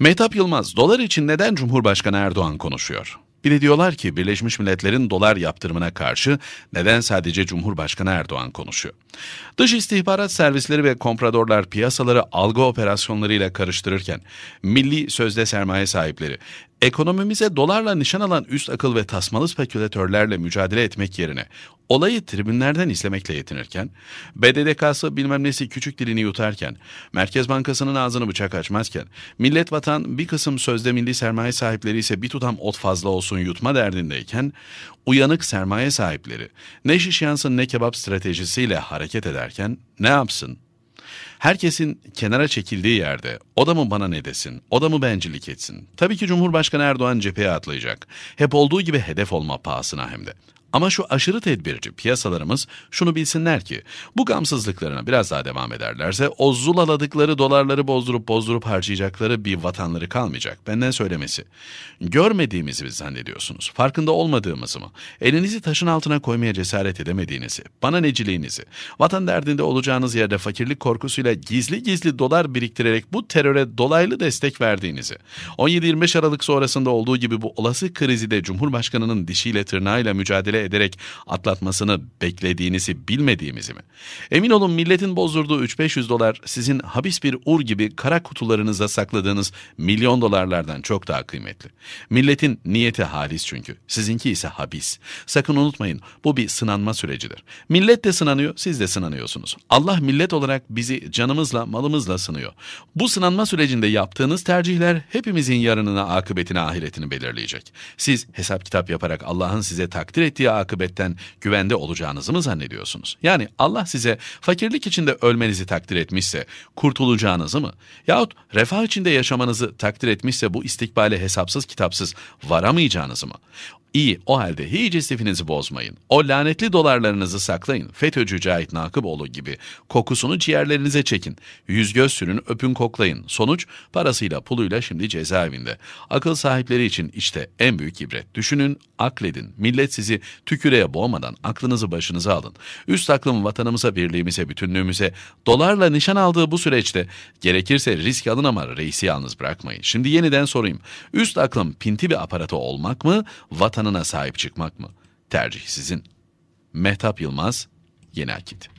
Mehtap Yılmaz, dolar için neden Cumhurbaşkanı Erdoğan konuşuyor? Bir de diyorlar ki Birleşmiş Milletler'in dolar yaptırımına karşı neden sadece Cumhurbaşkanı Erdoğan konuşuyor? Dış istihbarat servisleri ve kompradorlar piyasaları algı operasyonlarıyla karıştırırken milli sözde sermaye sahipleri Ekonomimize dolarla nişan alan üst akıl ve tasmalı spekülatörlerle mücadele etmek yerine olayı tribünlerden izlemekle yetinirken, BDDK'sı bilmem nesi küçük dilini yutarken, Merkez Bankası'nın ağzını bıçak açmazken, millet vatan bir kısım sözde milli sermaye sahipleri ise bir tutam ot fazla olsun yutma derdindeyken, uyanık sermaye sahipleri ne şiş yansın ne kebap stratejisiyle hareket ederken ne yapsın? Herkesin kenara çekildiği yerde o da mı bana ne desin, o da mı bencillik etsin? Tabii ki Cumhurbaşkanı Erdoğan cepheye atlayacak. Hep olduğu gibi hedef olma pahasına hem de. Ama şu aşırı tedbirci piyasalarımız şunu bilsinler ki bu gamsızlıklarına biraz daha devam ederlerse o zulaladıkları dolarları bozdurup bozdurup harcayacakları bir vatanları kalmayacak. Benden söylemesi. Görmediğimizi biz zannediyorsunuz. Farkında olmadığımızı mı? Elinizi taşın altına koymaya cesaret edemediğinizi, bana neciliğinizi, vatan derdinde olacağınız yerde fakirlik korkusuyla gizli gizli dolar biriktirerek bu teröre dolaylı destek verdiğinizi, 17-25 Aralık sonrasında olduğu gibi bu olası krizi de Cumhurbaşkanı'nın dişiyle tırnağıyla mücadele ederek atlatmasını beklediğinizi bilmediğimizi mi? Emin olun milletin bozdurduğu 3-500 dolar sizin habis bir ur gibi kara kutularınıza sakladığınız milyon dolarlardan çok daha kıymetli. Milletin niyeti halis çünkü. Sizinki ise habis. Sakın unutmayın bu bir sınanma sürecidir. Millet de sınanıyor, siz de sınanıyorsunuz. Allah millet olarak bizi canımızla, malımızla sınıyor. Bu sınanma sürecinde yaptığınız tercihler hepimizin yarınına, akıbetine, ahiretini belirleyecek. Siz hesap kitap yaparak Allah'ın size takdir ettiği alacağı akıbetten güvende olacağınızı mı zannediyorsunuz? Yani Allah size fakirlik içinde ölmenizi takdir etmişse kurtulacağınızı mı? Yahut refah içinde yaşamanızı takdir etmişse bu istikbale hesapsız kitapsız varamayacağınızı mı? İyi, o halde hiç istifinizi bozmayın. O lanetli dolarlarınızı saklayın. FETÖ'cü Cahit Nakıboğlu gibi. Kokusunu ciğerlerinize çekin. Yüz göz sürün, öpün koklayın. Sonuç, parasıyla puluyla şimdi cezaevinde. Akıl sahipleri için işte en büyük ibret. Düşünün, akledin. Millet sizi Tüküreye boğmadan aklınızı başınıza alın. Üst aklım vatanımıza, birliğimize, bütünlüğümüze, dolarla nişan aldığı bu süreçte gerekirse risk alın ama reisi yalnız bırakmayın. Şimdi yeniden sorayım. Üst aklım pinti bir aparatı olmak mı, vatanına sahip çıkmak mı? Tercih sizin. Mehtap Yılmaz, Yeni Akit.